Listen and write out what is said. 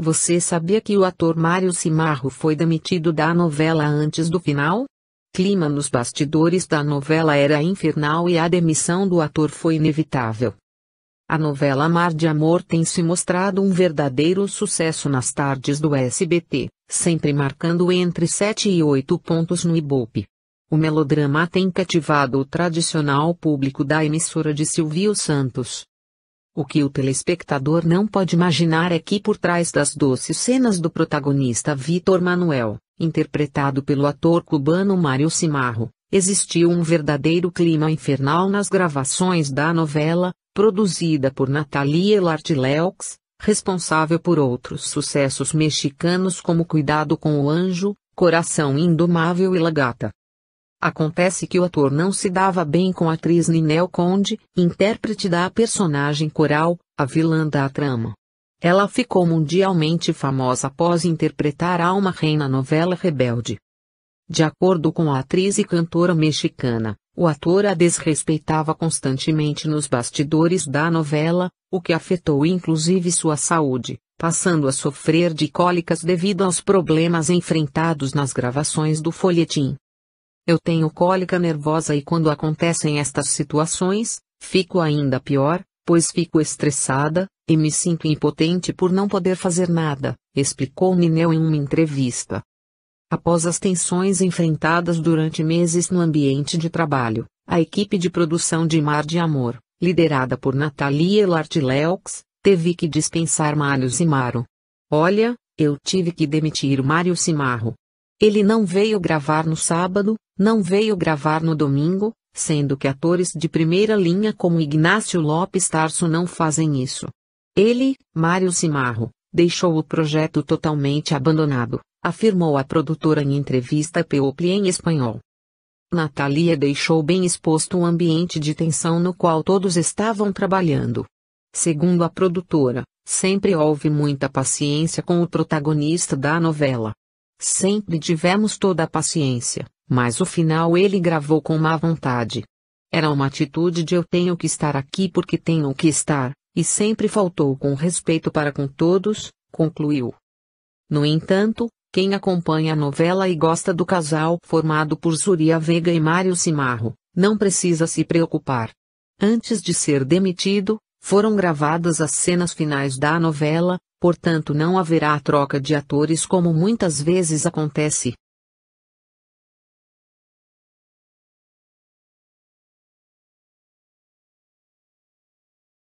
Você sabia que o ator Mário Simarro foi demitido da novela antes do final? Clima nos bastidores da novela era infernal e a demissão do ator foi inevitável. A novela Mar de Amor tem se mostrado um verdadeiro sucesso nas tardes do SBT, sempre marcando entre 7 e 8 pontos no Ibope. O melodrama tem cativado o tradicional público da emissora de Silvio Santos, o que o telespectador não pode imaginar é que por trás das doces cenas do protagonista Vitor Manuel, interpretado pelo ator cubano Mário Simarro, existiu um verdadeiro clima infernal nas gravações da novela, produzida por Natalia Elartileux, responsável por outros sucessos mexicanos como Cuidado com o Anjo, Coração Indomável e Lagata. Acontece que o ator não se dava bem com a atriz Ninel Conde, intérprete da personagem coral, a vilã da trama. Ela ficou mundialmente famosa após interpretar Alma Rei na novela Rebelde. De acordo com a atriz e cantora mexicana, o ator a desrespeitava constantemente nos bastidores da novela, o que afetou inclusive sua saúde, passando a sofrer de cólicas devido aos problemas enfrentados nas gravações do folhetim. Eu tenho cólica nervosa e quando acontecem estas situações, fico ainda pior, pois fico estressada, e me sinto impotente por não poder fazer nada, explicou Nineu em uma entrevista. Após as tensões enfrentadas durante meses no ambiente de trabalho, a equipe de produção de Mar de Amor, liderada por Natalia Lartileux, teve que dispensar Mário Simaro. Olha, eu tive que demitir Mário Simarro, ele não veio gravar no sábado, não veio gravar no domingo, sendo que atores de primeira linha como Ignacio Lopes Tarso não fazem isso. Ele, Mário Simarro, deixou o projeto totalmente abandonado, afirmou a produtora em entrevista Peopli em espanhol. Natalia deixou bem exposto o ambiente de tensão no qual todos estavam trabalhando. Segundo a produtora, sempre houve muita paciência com o protagonista da novela, Sempre tivemos toda a paciência, mas o final ele gravou com má vontade. Era uma atitude de eu tenho que estar aqui porque tenho que estar, e sempre faltou com respeito para com todos, concluiu. No entanto, quem acompanha a novela e gosta do casal formado por Zuria Vega e Mário Simarro, não precisa se preocupar. Antes de ser demitido, foram gravadas as cenas finais da novela, Portanto, não haverá troca de atores como muitas vezes acontece.